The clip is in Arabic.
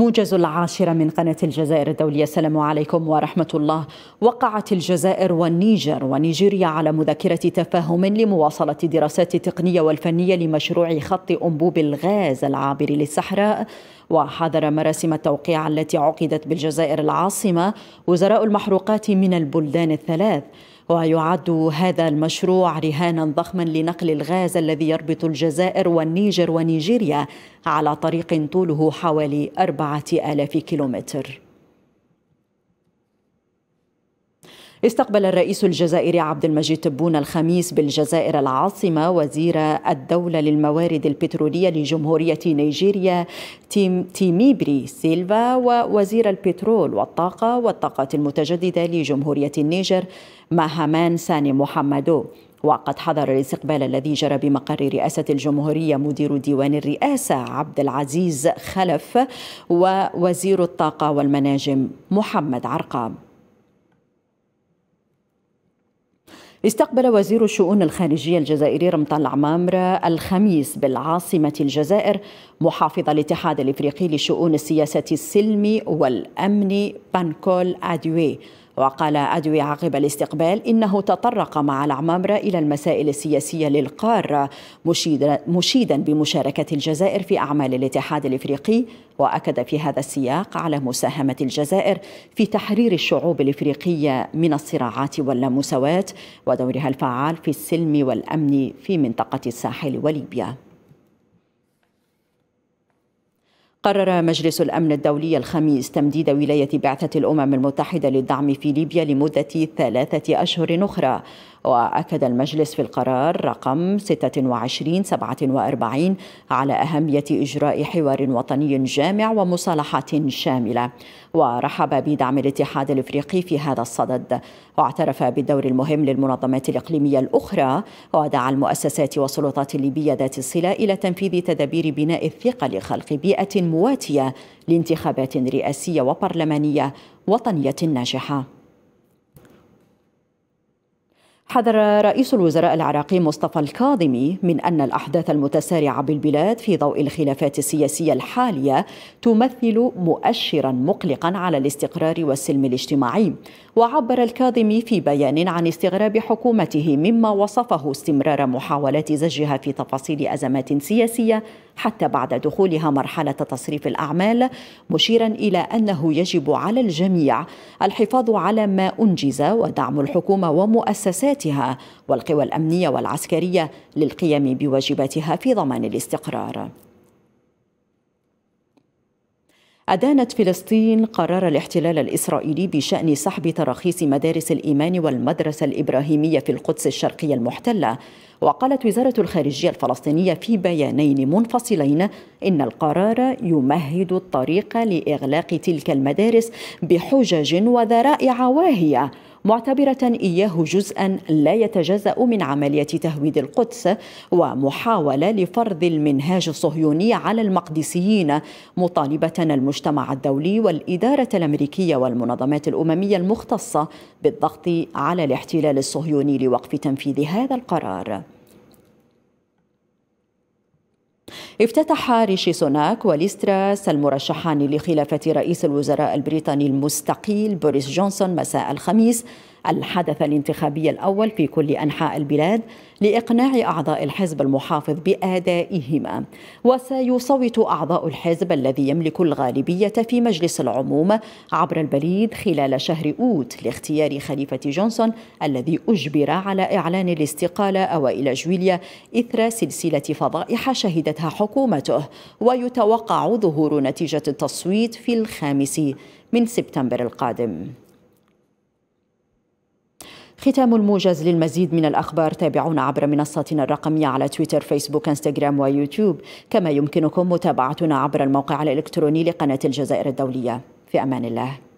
موجز العاشرة من قناة الجزائر الدولية السلام عليكم ورحمة الله وقعت الجزائر والنيجر ونيجيريا على مذكرة تفاهم لمواصلة الدراسات التقنية والفنية لمشروع خط أنبوب الغاز العابر للصحراء وحضر مراسم التوقيع التي عقدت بالجزائر العاصمة وزراء المحروقات من البلدان الثلاث ويعد هذا المشروع رهانا ضخما لنقل الغاز الذي يربط الجزائر والنيجر ونيجيريا على طريق طوله حوالي أربعة آلاف كيلومتر استقبل الرئيس الجزائري عبد المجيد تبون الخميس بالجزائر العاصمة وزير الدولة للموارد البترولية لجمهورية نيجيريا تيم تيميبري سيلفا ووزير البترول والطاقة والطاقات المتجددة لجمهورية النيجر مهامان ساني محمدو وقد حضر الاستقبال الذي جرى بمقر رئاسة الجمهورية مدير ديوان الرئاسة عبد العزيز خلف ووزير الطاقة والمناجم محمد عرقام استقبل وزير الشؤون الخارجية الجزائري رمضان العمامرة الخميس بالعاصمة الجزائر محافظ الاتحاد الإفريقي لشؤون السياسة السلمي والأمن بانكول أديوي وقال أدوي عقب الاستقبال إنه تطرق مع العمامرة إلى المسائل السياسية للقارة مشيدا بمشاركة الجزائر في أعمال الاتحاد الإفريقي وأكد في هذا السياق على مساهمة الجزائر في تحرير الشعوب الإفريقية من الصراعات واللامساواة ودورها الفعال في السلم والأمن في منطقة الساحل وليبيا قرر مجلس الأمن الدولي الخميس تمديد ولاية بعثة الأمم المتحدة للدعم في ليبيا لمدة ثلاثة أشهر أخرى وأكد المجلس في القرار رقم 2647 على أهمية إجراء حوار وطني جامع ومصالحة شاملة ورحب بدعم الاتحاد الإفريقي في هذا الصدد واعترف بالدور المهم للمنظمات الإقليمية الأخرى ودعا المؤسسات والسلطات الليبية ذات الصلة إلى تنفيذ تدابير بناء الثقة لخلق بيئة مواتية لانتخابات رئاسية وبرلمانية وطنية ناجحة حذر رئيس الوزراء العراقي مصطفى الكاظمي من ان الاحداث المتسارعه بالبلاد في ضوء الخلافات السياسيه الحاليه تمثل مؤشرا مقلقا على الاستقرار والسلم الاجتماعي وعبر الكاظمي في بيان عن استغراب حكومته مما وصفه استمرار محاولات زجها في تفاصيل أزمات سياسية حتى بعد دخولها مرحلة تصريف الأعمال مشيرا إلى أنه يجب على الجميع الحفاظ على ما أنجز ودعم الحكومة ومؤسساتها والقوى الأمنية والعسكرية للقيام بواجباتها في ضمان الاستقرار أدانت فلسطين قرار الاحتلال الإسرائيلي بشأن سحب تراخيص مدارس الإيمان والمدرسة الإبراهيمية في القدس الشرقية المحتلة وقالت وزارة الخارجية الفلسطينية في بيانين منفصلين إن القرار يمهد الطريق لإغلاق تلك المدارس بحجج وذرائع واهية معتبرة إياه جزءا لا يتجزأ من عملية تهويد القدس ومحاولة لفرض المنهاج الصهيوني على المقدسيين مطالبة المجتمع الدولي والإدارة الأمريكية والمنظمات الأممية المختصة بالضغط على الاحتلال الصهيوني لوقف تنفيذ هذا القرار. افتتح ريشي سوناك وليستراس المرشحان لخلافة رئيس الوزراء البريطاني المستقيل بوريس جونسون مساء الخميس الحدث الانتخابي الأول في كل أنحاء البلاد لإقناع أعضاء الحزب المحافظ بآدائهما وسيصوت أعضاء الحزب الذي يملك الغالبية في مجلس العموم عبر البريد خلال شهر أوت لاختيار خليفة جونسون الذي أجبر على إعلان الاستقالة أوائل جويليا إثر سلسلة فضائح شهدتها حكومته ويتوقع ظهور نتيجة التصويت في الخامس من سبتمبر القادم ختام الموجز للمزيد من الأخبار تابعونا عبر منصاتنا الرقمية على تويتر فيسبوك انستغرام ويوتيوب كما يمكنكم متابعتنا عبر الموقع الإلكتروني لقناة الجزائر الدولية في أمان الله